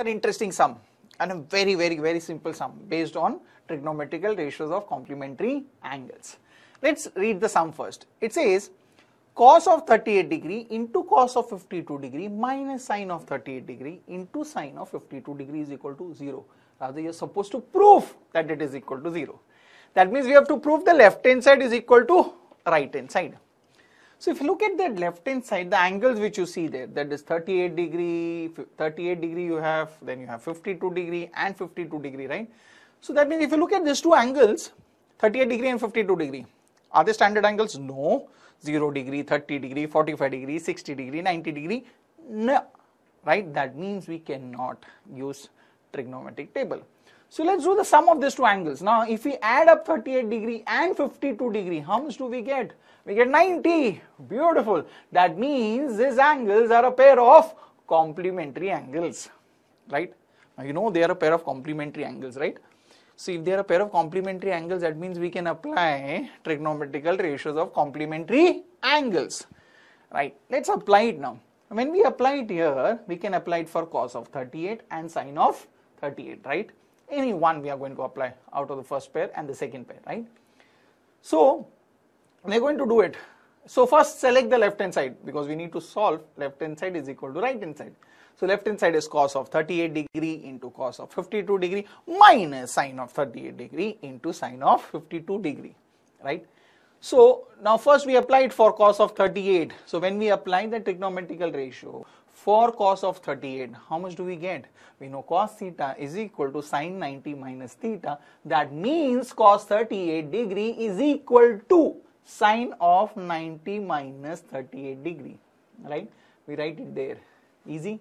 an interesting sum and a very very very simple sum based on trigonometrical ratios of complementary angles. Let's read the sum first. It says cos of 38 degree into cos of 52 degree minus sine of 38 degree into sine of 52 degree is equal to 0. Rather you are supposed to prove that it is equal to 0. That means we have to prove the left hand side is equal to right hand side. So if you look at that left hand side, the angles which you see there, that is 38 degree, 38 degree you have, then you have 52 degree and 52 degree, right? So that means if you look at these two angles, 38 degree and 52 degree, are they standard angles? No. 0 degree, 30 degree, 45 degree, 60 degree, 90 degree, no, right? That means we cannot use trigonometric table. So let's do the sum of these two angles. Now if we add up 38 degree and 52 degree, how much do we get? We get 90. Beautiful. That means these angles are a pair of complementary angles, right? Now you know they are a pair of complementary angles, right? So if they are a pair of complementary angles, that means we can apply trigonometrical ratios of complementary angles, right? Let's apply it now. When we apply it here, we can apply it for cos of 38 and sine of 38, right? any one we are going to apply out of the first pair and the second pair, right? So we are going to do it. So first select the left hand side because we need to solve left hand side is equal to right hand side. So left hand side is cos of 38 degree into cos of 52 degree minus sine of 38 degree into sine of 52 degree, right? So now first we applied for cos of 38. So when we apply the trigonometrical ratio for cos of 38, how much do we get? We know cos theta is equal to sine 90 minus theta. That means cos 38 degree is equal to sine of 90 minus 38 degree. Right? We write it there. Easy.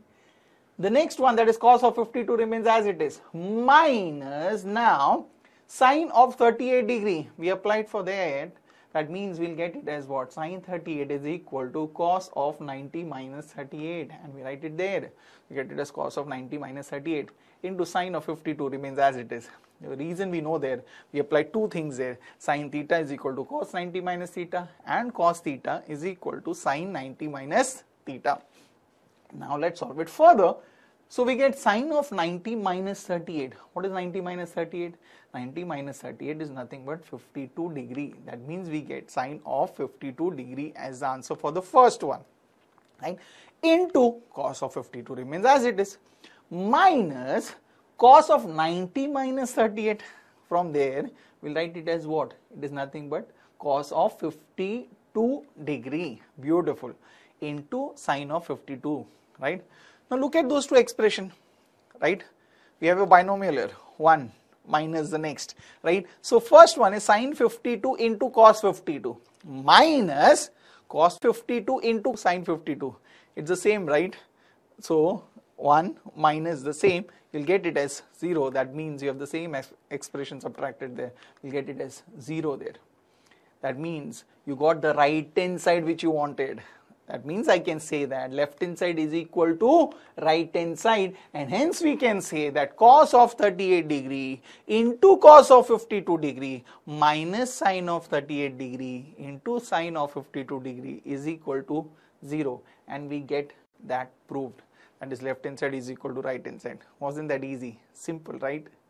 The next one that is cos of 52 remains as it is. Minus now sine of 38 degree. We applied for that that means we'll get it as what? Sine 38 is equal to cos of 90 minus 38 and we write it there. We get it as cos of 90 minus 38 into sine of 52 remains as it is. The reason we know there, we apply two things there. Sine theta is equal to cos 90 minus theta and cos theta is equal to sine 90 minus theta. Now let's solve it further so we get sine of 90 minus 38. What is 90 minus 38? 90 minus 38 is nothing but 52 degree. That means we get sine of 52 degree as the answer for the first one. Right? Into cos of 52 remains as it is. Minus cos of 90 minus 38. From there, we'll write it as what? It is nothing but cos of 52 degree. Beautiful. Into sine of 52. Right? Now look at those two expression, right? We have a binomial here, 1 minus the next, right? So first one is sine 52 into cos 52 minus cos 52 into sine 52. It's the same, right? So 1 minus the same, you'll get it as 0. That means you have the same expression subtracted there. You'll get it as 0 there. That means you got the right hand side which you wanted. That means I can say that left hand side is equal to right hand side and hence we can say that cos of 38 degree into cos of 52 degree minus sine of 38 degree into sine of 52 degree is equal to 0 and we get that proved. That is left hand side is equal to right hand side. Wasn't that easy? Simple, right?